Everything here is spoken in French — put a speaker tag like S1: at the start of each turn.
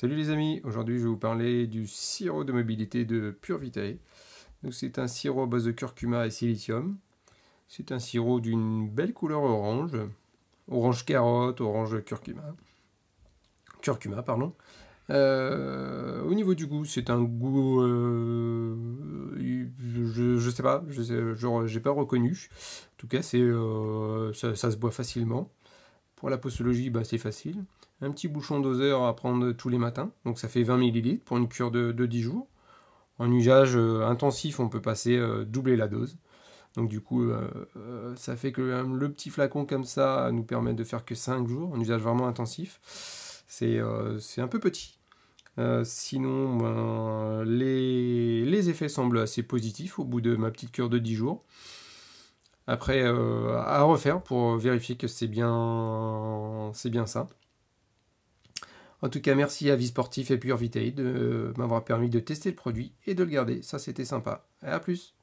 S1: Salut les amis, aujourd'hui je vais vous parler du sirop de mobilité de Pure Donc c'est un sirop à base de curcuma et silicium. C'est un sirop d'une belle couleur orange, orange carotte, orange curcuma. Curcuma, pardon. Euh, au niveau du goût, c'est un goût, euh, je, ne sais pas, je n'ai pas reconnu. En tout cas, c'est, euh, ça, se boit facilement. Pour la postologie, bah, c'est facile. Un petit bouchon doseur à prendre tous les matins, donc ça fait 20 ml pour une cure de, 10 jours. En usage euh, intensif, on peut passer euh, doubler la dose. Donc du coup, euh, ça fait que le petit flacon comme ça nous permet de faire que 5 jours, en usage vraiment intensif. C'est un peu petit. sinon, ben, les effets semblent assez positifs au bout de ma petite cure de 10 jours. Après, euh, à refaire pour vérifier que c'est bien, c'est bien ça. En tout cas, merci à Visportif Sportif et Pure Vitae de euh, m'avoir permis de tester le produit et de le garder. Ça, c'était sympa. à plus.